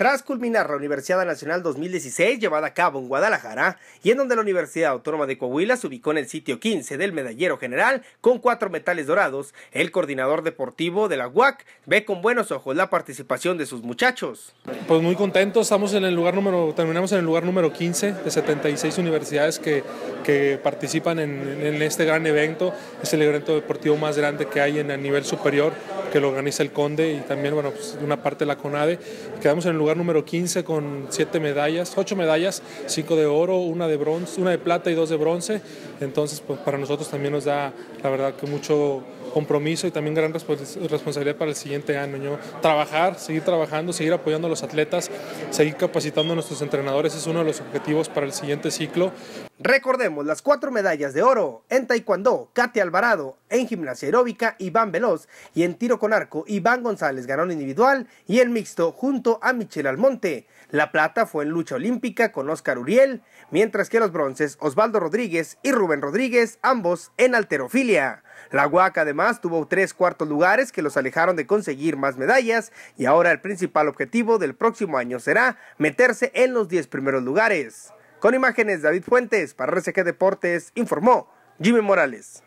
Tras culminar la Universidad Nacional 2016 llevada a cabo en Guadalajara y en donde la Universidad Autónoma de Coahuila se ubicó en el sitio 15 del medallero general con cuatro metales dorados, el coordinador deportivo de la UAC ve con buenos ojos la participación de sus muchachos. Pues muy contentos, estamos en el lugar número, terminamos en el lugar número 15 de 76 universidades que, participan en, este gran evento, es el evento deportivo más grande que hay en, el nivel superior que lo organiza el Conde y también, bueno, pues, una parte de la CONADE. Quedamos en el lugar número 15 con siete medallas, ocho medallas, cinco de oro, una de bronce, una de plata y dos de bronce. Entonces, pues para nosotros también nos da, la verdad, que mucho compromiso y también gran responsabilidad para el siguiente año. trabajar, seguir trabajando, seguir apoyando a los atletas, seguir capacitando a nuestros entrenadores es uno de los objetivos para el siguiente ciclo. Recordemos las cuatro medallas de oro en Taekwondo, Katia Alvarado, en gimnasia aeróbica, Iván Veloz y en tiro con arco, Iván González ganó en individual y en mixto junto a Michelle Almonte. La plata fue en lucha olímpica con Oscar Uriel, mientras que los bronces Osvaldo Rodríguez y Rubén Rodríguez, ambos en alterofilia. La UAC además tuvo tres cuartos lugares que los alejaron de conseguir más medallas y ahora el principal objetivo del próximo año será meterse en los diez primeros lugares. Con imágenes David Fuentes para RCG Deportes, informó Jimmy Morales.